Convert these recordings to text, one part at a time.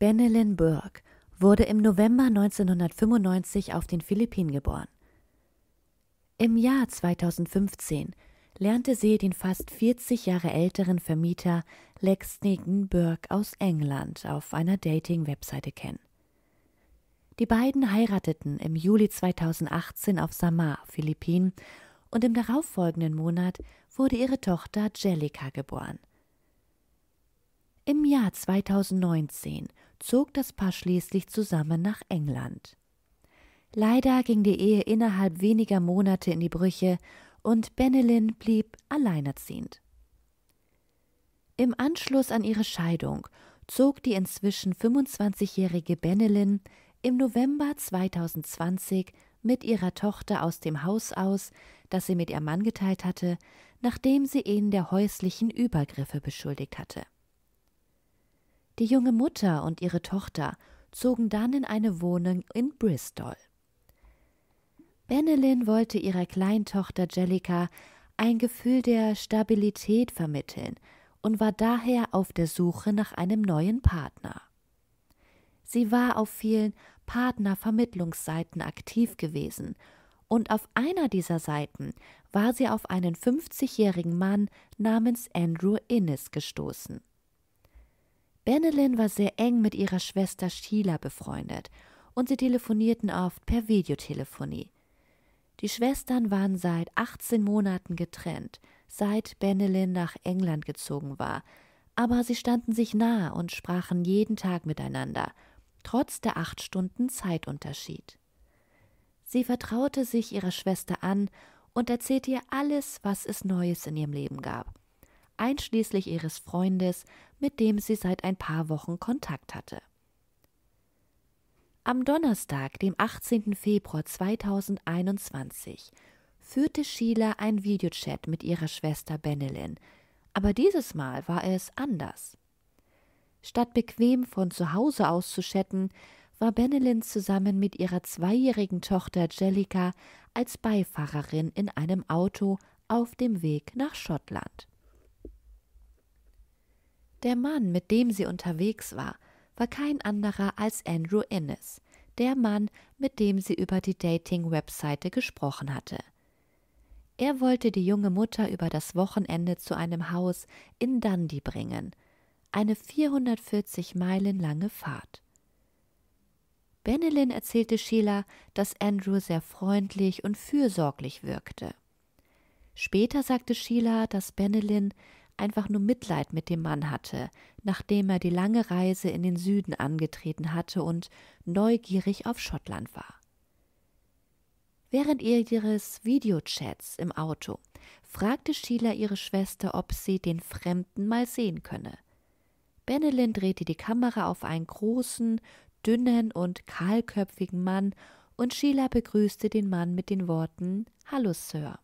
Benelin Burke wurde im November 1995 auf den Philippinen geboren. Im Jahr 2015 lernte sie den fast 40 Jahre älteren Vermieter Lex Negan Burke aus England auf einer Dating-Webseite kennen. Die beiden heirateten im Juli 2018 auf Samar, Philippinen, und im darauffolgenden Monat wurde ihre Tochter Jellica geboren. Im Jahr 2019 zog das Paar schließlich zusammen nach England. Leider ging die Ehe innerhalb weniger Monate in die Brüche und Benelin blieb alleinerziehend. Im Anschluss an ihre Scheidung zog die inzwischen 25-jährige Benelin im November 2020 mit ihrer Tochter aus dem Haus aus, das sie mit ihrem Mann geteilt hatte, nachdem sie ihn der häuslichen Übergriffe beschuldigt hatte. Die junge Mutter und ihre Tochter zogen dann in eine Wohnung in Bristol. Benelin wollte ihrer Kleintochter Jellica ein Gefühl der Stabilität vermitteln und war daher auf der Suche nach einem neuen Partner. Sie war auf vielen Partnervermittlungsseiten aktiv gewesen und auf einer dieser Seiten war sie auf einen 50-jährigen Mann namens Andrew Innes gestoßen. Benelin war sehr eng mit ihrer Schwester Sheila befreundet und sie telefonierten oft per Videotelefonie. Die Schwestern waren seit 18 Monaten getrennt, seit Benelin nach England gezogen war, aber sie standen sich nahe und sprachen jeden Tag miteinander, trotz der acht Stunden Zeitunterschied. Sie vertraute sich ihrer Schwester an und erzählte ihr alles, was es Neues in ihrem Leben gab, einschließlich ihres Freundes mit dem sie seit ein paar Wochen Kontakt hatte. Am Donnerstag, dem 18. Februar 2021, führte Sheila ein Videochat mit ihrer Schwester Benelin, aber dieses Mal war es anders. Statt bequem von zu Hause aus zu chatten, war Benelin zusammen mit ihrer zweijährigen Tochter Jellica als Beifahrerin in einem Auto auf dem Weg nach Schottland. Der Mann, mit dem sie unterwegs war, war kein anderer als Andrew Innes, der Mann, mit dem sie über die Dating-Webseite gesprochen hatte. Er wollte die junge Mutter über das Wochenende zu einem Haus in Dundee bringen, eine 440 Meilen lange Fahrt. Benelin erzählte Sheila, dass Andrew sehr freundlich und fürsorglich wirkte. Später sagte Sheila, dass Benelin einfach nur Mitleid mit dem Mann hatte, nachdem er die lange Reise in den Süden angetreten hatte und neugierig auf Schottland war. Während ihres Videochats im Auto fragte Sheila ihre Schwester, ob sie den Fremden mal sehen könne. Benelin drehte die Kamera auf einen großen, dünnen und kahlköpfigen Mann und Sheila begrüßte den Mann mit den Worten Hallo, Sir.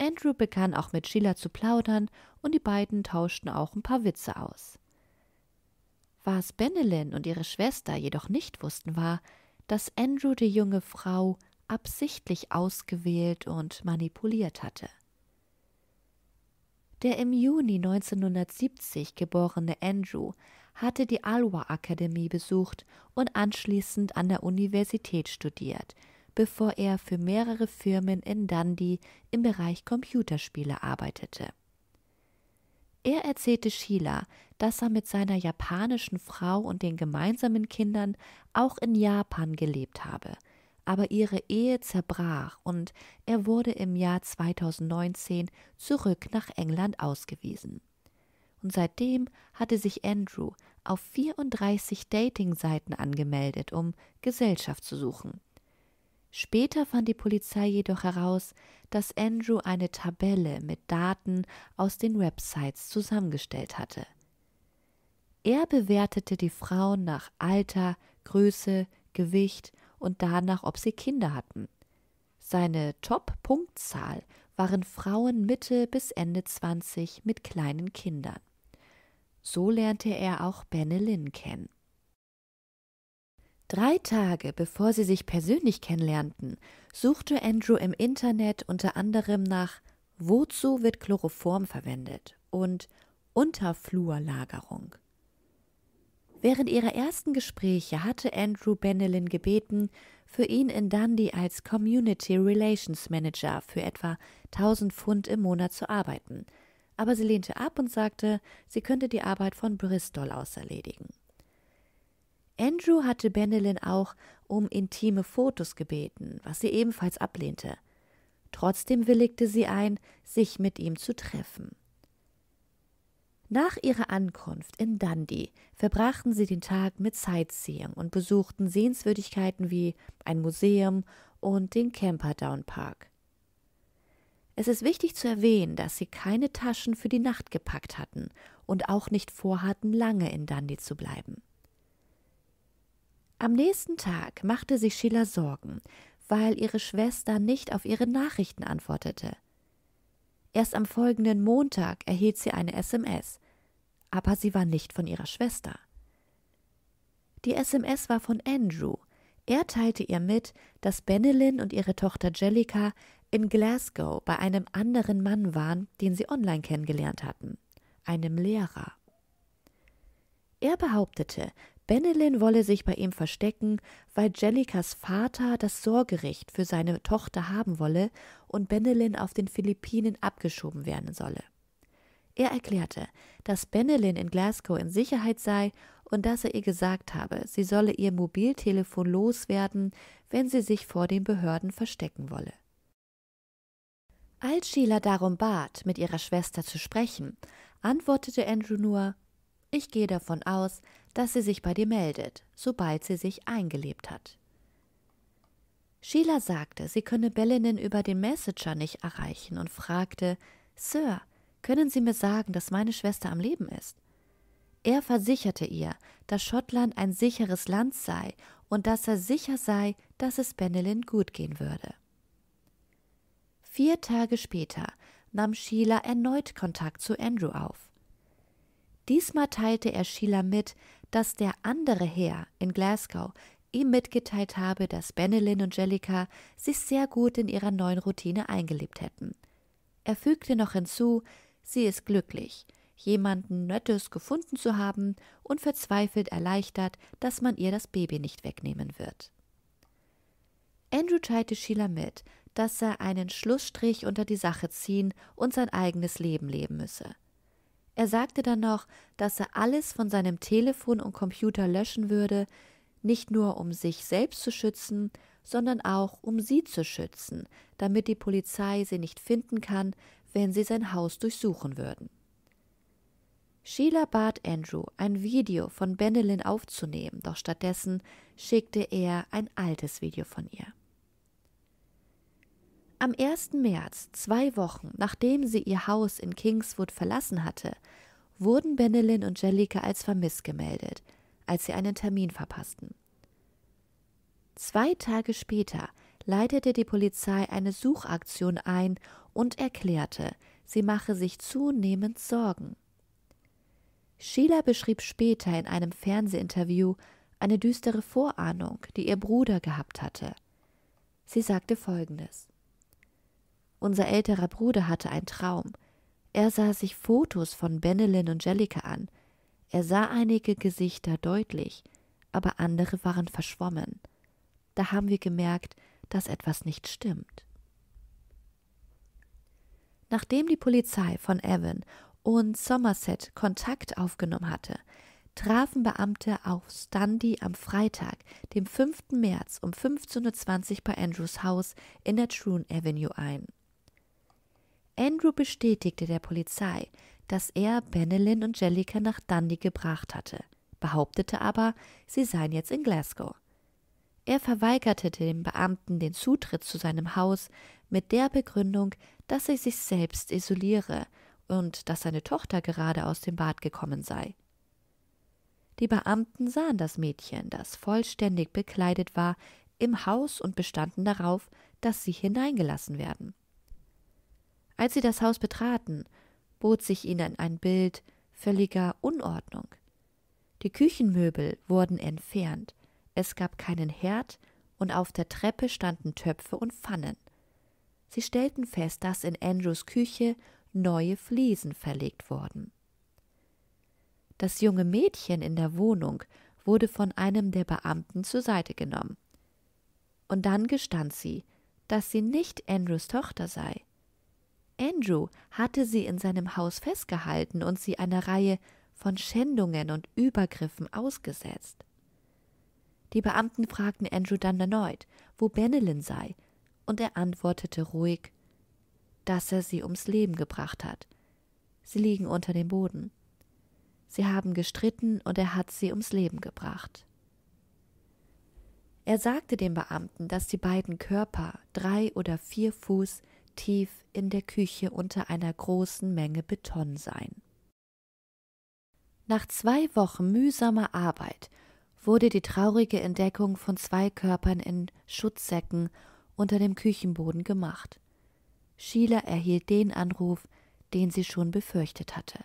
Andrew begann auch mit Sheila zu plaudern und die beiden tauschten auch ein paar Witze aus. Was Benelin und ihre Schwester jedoch nicht wussten, war, dass Andrew die junge Frau absichtlich ausgewählt und manipuliert hatte. Der im Juni 1970 geborene Andrew hatte die Alwa-Akademie besucht und anschließend an der Universität studiert – bevor er für mehrere Firmen in Dundee im Bereich Computerspiele arbeitete. Er erzählte Sheila, dass er mit seiner japanischen Frau und den gemeinsamen Kindern auch in Japan gelebt habe, aber ihre Ehe zerbrach und er wurde im Jahr 2019 zurück nach England ausgewiesen. Und seitdem hatte sich Andrew auf 34 Dating-Seiten angemeldet, um Gesellschaft zu suchen. Später fand die Polizei jedoch heraus, dass Andrew eine Tabelle mit Daten aus den Websites zusammengestellt hatte. Er bewertete die Frauen nach Alter, Größe, Gewicht und danach, ob sie Kinder hatten. Seine Top-Punktzahl waren Frauen Mitte bis Ende 20 mit kleinen Kindern. So lernte er auch Benelin kennen. Drei Tage bevor sie sich persönlich kennenlernten, suchte Andrew im Internet unter anderem nach Wozu wird Chloroform verwendet und Unterflurlagerung. Während ihrer ersten Gespräche hatte Andrew Benelin gebeten, für ihn in Dundee als Community Relations Manager für etwa 1000 Pfund im Monat zu arbeiten, aber sie lehnte ab und sagte, sie könnte die Arbeit von Bristol aus erledigen. Andrew hatte Benelin auch um intime Fotos gebeten, was sie ebenfalls ablehnte. Trotzdem willigte sie ein, sich mit ihm zu treffen. Nach ihrer Ankunft in Dundee verbrachten sie den Tag mit Sightseeing und besuchten Sehenswürdigkeiten wie ein Museum und den Camperdown Park. Es ist wichtig zu erwähnen, dass sie keine Taschen für die Nacht gepackt hatten und auch nicht vorhatten, lange in Dundee zu bleiben. Am nächsten Tag machte sich Sheila Sorgen, weil ihre Schwester nicht auf ihre Nachrichten antwortete. Erst am folgenden Montag erhielt sie eine SMS, aber sie war nicht von ihrer Schwester. Die SMS war von Andrew. Er teilte ihr mit, dass Benelin und ihre Tochter Jellica in Glasgow bei einem anderen Mann waren, den sie online kennengelernt hatten, einem Lehrer. Er behauptete, Benelin wolle sich bei ihm verstecken, weil Jellicas Vater das Sorgerecht für seine Tochter haben wolle und Benelin auf den Philippinen abgeschoben werden solle. Er erklärte, dass Benelin in Glasgow in Sicherheit sei und dass er ihr gesagt habe, sie solle ihr Mobiltelefon loswerden, wenn sie sich vor den Behörden verstecken wolle. Als Sheila darum bat, mit ihrer Schwester zu sprechen, antwortete Andrew nur, ich gehe davon aus, dass sie sich bei dir meldet, sobald sie sich eingelebt hat. Sheila sagte, sie könne Bellinen über den Messenger nicht erreichen und fragte, Sir, können Sie mir sagen, dass meine Schwester am Leben ist? Er versicherte ihr, dass Schottland ein sicheres Land sei und dass er sicher sei, dass es Benelin gut gehen würde. Vier Tage später nahm Sheila erneut Kontakt zu Andrew auf. Diesmal teilte er Sheila mit, dass der andere Herr in Glasgow ihm mitgeteilt habe, dass Benelin und Jellica sich sehr gut in ihrer neuen Routine eingelebt hätten. Er fügte noch hinzu, sie ist glücklich, jemanden Nettes gefunden zu haben und verzweifelt erleichtert, dass man ihr das Baby nicht wegnehmen wird. Andrew teilte Sheila mit, dass er einen Schlussstrich unter die Sache ziehen und sein eigenes Leben leben müsse. Er sagte dann noch, dass er alles von seinem Telefon und Computer löschen würde, nicht nur um sich selbst zu schützen, sondern auch um sie zu schützen, damit die Polizei sie nicht finden kann, wenn sie sein Haus durchsuchen würden. Sheila bat Andrew, ein Video von Benelin aufzunehmen, doch stattdessen schickte er ein altes Video von ihr. Am 1. März, zwei Wochen nachdem sie ihr Haus in Kingswood verlassen hatte, wurden Benelin und Jalika als vermisst gemeldet, als sie einen Termin verpassten. Zwei Tage später leitete die Polizei eine Suchaktion ein und erklärte, sie mache sich zunehmend Sorgen. Sheila beschrieb später in einem Fernsehinterview eine düstere Vorahnung, die ihr Bruder gehabt hatte. Sie sagte folgendes unser älterer Bruder hatte einen Traum. Er sah sich Fotos von Benelin und Jellica an. Er sah einige Gesichter deutlich, aber andere waren verschwommen. Da haben wir gemerkt, dass etwas nicht stimmt. Nachdem die Polizei von Evan und Somerset Kontakt aufgenommen hatte, trafen Beamte auf Stundy am Freitag, dem 5. März um 15.20 Uhr bei Andrews Haus in der Troon Avenue ein. Andrew bestätigte der Polizei, dass er Benelin und Jellica nach Dundee gebracht hatte, behauptete aber, sie seien jetzt in Glasgow. Er verweigerte dem Beamten den Zutritt zu seinem Haus mit der Begründung, dass er sich selbst isoliere und dass seine Tochter gerade aus dem Bad gekommen sei. Die Beamten sahen das Mädchen, das vollständig bekleidet war, im Haus und bestanden darauf, dass sie hineingelassen werden. Als sie das Haus betraten, bot sich ihnen ein Bild völliger Unordnung. Die Küchenmöbel wurden entfernt, es gab keinen Herd und auf der Treppe standen Töpfe und Pfannen. Sie stellten fest, dass in Andrews Küche neue Fliesen verlegt wurden. Das junge Mädchen in der Wohnung wurde von einem der Beamten zur Seite genommen. Und dann gestand sie, dass sie nicht Andrews Tochter sei. Andrew hatte sie in seinem Haus festgehalten und sie einer Reihe von Schändungen und Übergriffen ausgesetzt. Die Beamten fragten Andrew dann erneut, wo Benelin sei, und er antwortete ruhig, dass er sie ums Leben gebracht hat. Sie liegen unter dem Boden. Sie haben gestritten und er hat sie ums Leben gebracht. Er sagte dem Beamten, dass die beiden Körper drei oder vier Fuß tief in der Küche unter einer großen Menge Beton sein. Nach zwei Wochen mühsamer Arbeit wurde die traurige Entdeckung von zwei Körpern in Schutzsäcken unter dem Küchenboden gemacht. Sheila erhielt den Anruf, den sie schon befürchtet hatte.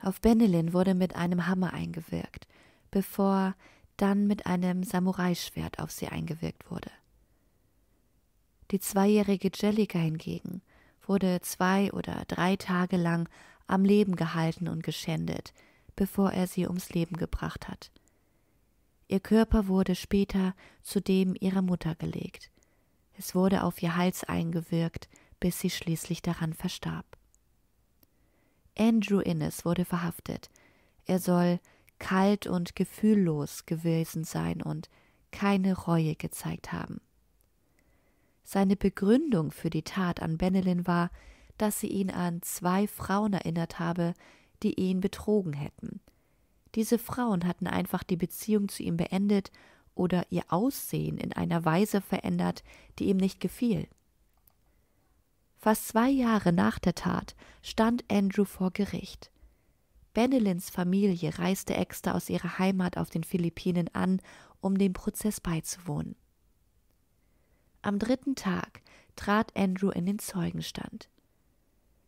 Auf Benelin wurde mit einem Hammer eingewirkt, bevor dann mit einem Samuraischwert auf sie eingewirkt wurde. Die zweijährige Jellica hingegen wurde zwei oder drei Tage lang am Leben gehalten und geschändet, bevor er sie ums Leben gebracht hat. Ihr Körper wurde später zu dem ihrer Mutter gelegt. Es wurde auf ihr Hals eingewirkt, bis sie schließlich daran verstarb. Andrew Innes wurde verhaftet. Er soll kalt und gefühllos gewesen sein und keine Reue gezeigt haben. Seine Begründung für die Tat an Benelin war, dass sie ihn an zwei Frauen erinnert habe, die ihn betrogen hätten. Diese Frauen hatten einfach die Beziehung zu ihm beendet oder ihr Aussehen in einer Weise verändert, die ihm nicht gefiel. Fast zwei Jahre nach der Tat stand Andrew vor Gericht. Benelins Familie reiste extra aus ihrer Heimat auf den Philippinen an, um dem Prozess beizuwohnen. Am dritten Tag trat Andrew in den Zeugenstand.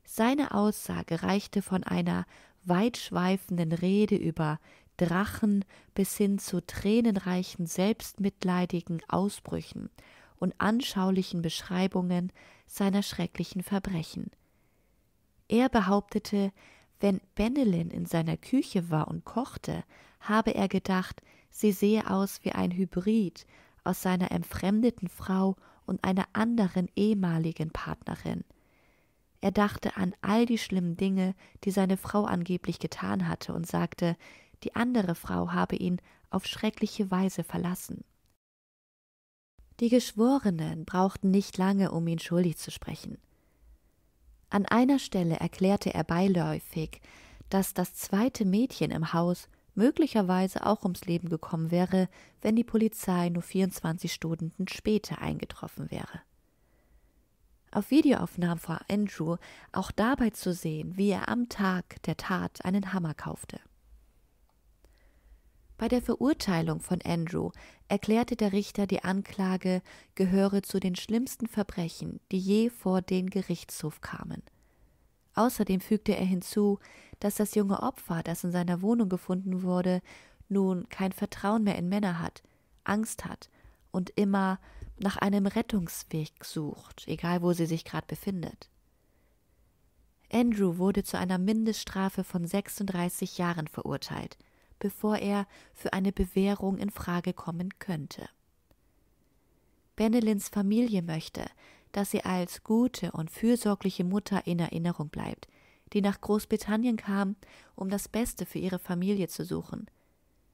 Seine Aussage reichte von einer weitschweifenden Rede über Drachen bis hin zu tränenreichen, selbstmitleidigen Ausbrüchen und anschaulichen Beschreibungen seiner schrecklichen Verbrechen. Er behauptete, wenn Benelin in seiner Küche war und kochte, habe er gedacht, sie sehe aus wie ein Hybrid aus seiner entfremdeten Frau und einer anderen ehemaligen Partnerin. Er dachte an all die schlimmen Dinge, die seine Frau angeblich getan hatte, und sagte, die andere Frau habe ihn auf schreckliche Weise verlassen. Die Geschworenen brauchten nicht lange, um ihn schuldig zu sprechen. An einer Stelle erklärte er beiläufig, dass das zweite Mädchen im Haus möglicherweise auch ums Leben gekommen wäre, wenn die Polizei nur 24 Stunden später eingetroffen wäre. Auf Videoaufnahmen war Andrew auch dabei zu sehen, wie er am Tag der Tat einen Hammer kaufte. Bei der Verurteilung von Andrew erklärte der Richter, die Anklage gehöre zu den schlimmsten Verbrechen, die je vor den Gerichtshof kamen – Außerdem fügte er hinzu, dass das junge Opfer, das in seiner Wohnung gefunden wurde, nun kein Vertrauen mehr in Männer hat, Angst hat und immer nach einem Rettungsweg sucht, egal wo sie sich gerade befindet. Andrew wurde zu einer Mindeststrafe von 36 Jahren verurteilt, bevor er für eine Bewährung in Frage kommen könnte. Benelins Familie möchte, dass sie als gute und fürsorgliche Mutter in Erinnerung bleibt, die nach Großbritannien kam, um das Beste für ihre Familie zu suchen.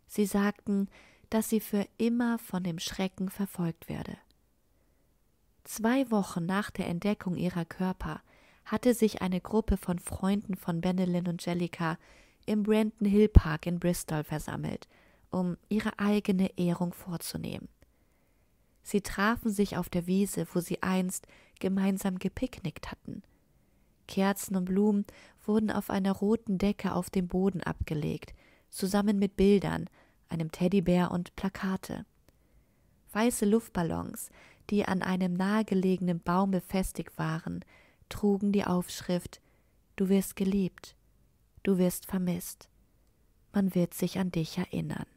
Sie sagten, dass sie für immer von dem Schrecken verfolgt werde. Zwei Wochen nach der Entdeckung ihrer Körper hatte sich eine Gruppe von Freunden von Benelin und Jellica im Brandon Hill Park in Bristol versammelt, um ihre eigene Ehrung vorzunehmen. Sie trafen sich auf der Wiese, wo sie einst gemeinsam gepicknickt hatten. Kerzen und Blumen wurden auf einer roten Decke auf dem Boden abgelegt, zusammen mit Bildern, einem Teddybär und Plakate. Weiße Luftballons, die an einem nahegelegenen Baum befestigt waren, trugen die Aufschrift Du wirst geliebt, du wirst vermisst, man wird sich an dich erinnern.